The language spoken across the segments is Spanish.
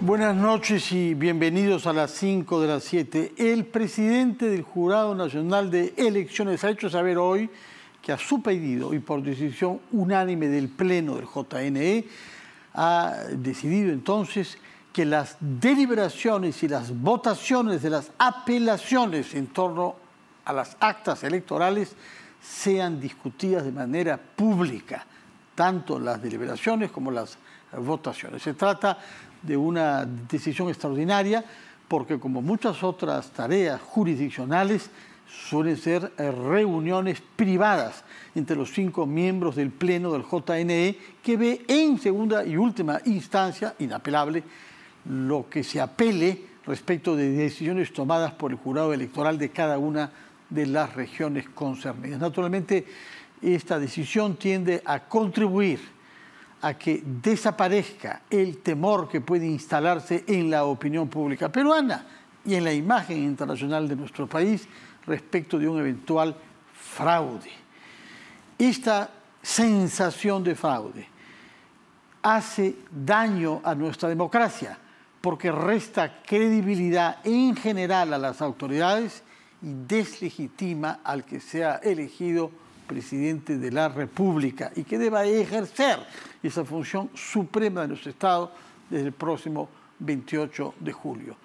Buenas noches y bienvenidos a las 5 de las 7. El presidente del Jurado Nacional de Elecciones ha hecho saber hoy que a su pedido y por decisión unánime del Pleno del JNE, ha decidido entonces que las deliberaciones y las votaciones de las apelaciones en torno a las actas electorales sean discutidas de manera pública tanto las deliberaciones como las votaciones. Se trata de una decisión extraordinaria porque como muchas otras tareas jurisdiccionales suelen ser eh, reuniones privadas entre los cinco miembros del Pleno del JNE que ve en segunda y última instancia inapelable lo que se apele respecto de decisiones tomadas por el jurado electoral de cada una de las regiones concernidas. Naturalmente, esta decisión tiende a contribuir a que desaparezca el temor que puede instalarse en la opinión pública peruana y en la imagen internacional de nuestro país respecto de un eventual fraude. Esta sensación de fraude hace daño a nuestra democracia porque resta credibilidad en general a las autoridades y deslegitima al que sea elegido presidente de la República y que deba ejercer esa función suprema de nuestro Estado desde el próximo 28 de julio.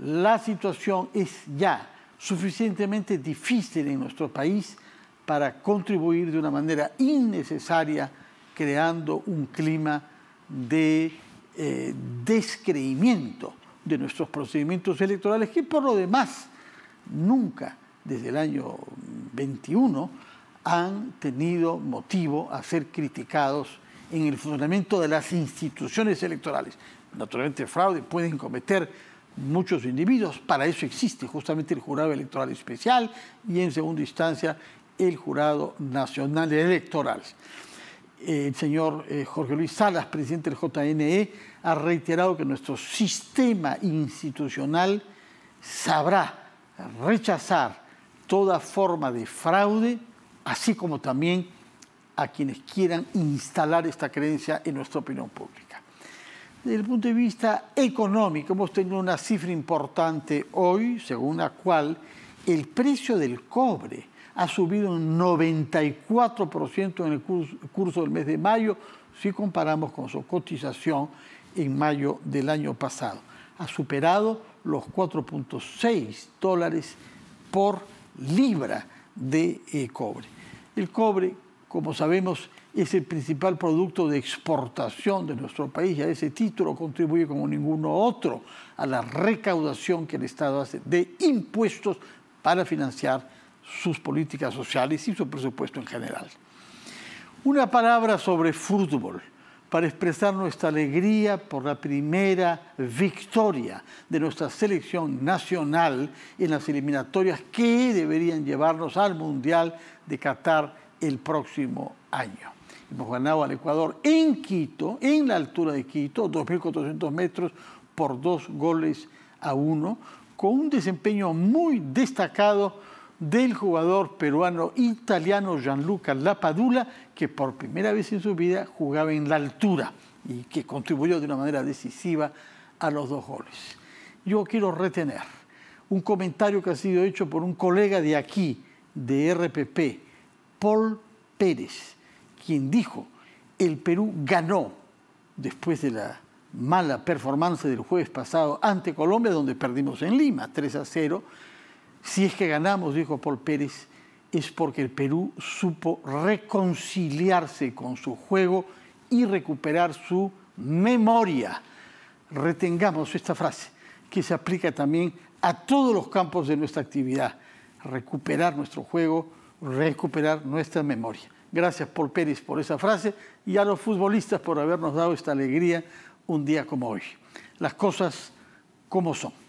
La situación es ya suficientemente difícil en nuestro país para contribuir de una manera innecesaria creando un clima de eh, descreimiento de nuestros procedimientos electorales que por lo demás nunca desde el año 21 han tenido motivo a ser criticados en el funcionamiento de las instituciones electorales. Naturalmente, fraude pueden cometer muchos individuos, para eso existe justamente el jurado electoral especial y en segunda instancia el jurado nacional electoral. El señor eh, Jorge Luis Salas, presidente del JNE, ha reiterado que nuestro sistema institucional sabrá rechazar toda forma de fraude así como también a quienes quieran instalar esta creencia en nuestra opinión pública. Desde el punto de vista económico, hemos tenido una cifra importante hoy, según la cual el precio del cobre ha subido un 94% en el curso, del mes de mayo, si comparamos con su cotización en mayo del año pasado. Ha superado los 4.6 dólares por libra de eh, cobre. El cobre, como sabemos, es el principal producto de exportación de nuestro país y a ese título contribuye como ninguno otro a la recaudación que el Estado hace de impuestos para financiar sus políticas sociales y su presupuesto en general. Una palabra sobre fútbol para expresar nuestra alegría por la primera victoria de nuestra selección nacional en las eliminatorias que deberían llevarnos al Mundial de Qatar el próximo año. Hemos ganado al Ecuador en Quito, en la altura de Quito, 2.400 metros por dos goles a uno, con un desempeño muy destacado del jugador peruano italiano Gianluca Lapadula, que por primera vez en su vida jugaba en la altura y que contribuyó de una manera decisiva a los dos goles. Yo quiero retener un comentario que ha sido hecho por un colega de aquí, de RPP, Paul Pérez, quien dijo, el Perú ganó después de la mala performance del jueves pasado ante Colombia, donde perdimos en Lima 3 a 0 si es que ganamos, dijo Paul Pérez, es porque el Perú supo reconciliarse con su juego y recuperar su memoria. Retengamos esta frase, que se aplica también a todos los campos de nuestra actividad. Recuperar nuestro juego, recuperar nuestra memoria. Gracias Paul Pérez por esa frase y a los futbolistas por habernos dado esta alegría un día como hoy. Las cosas como son.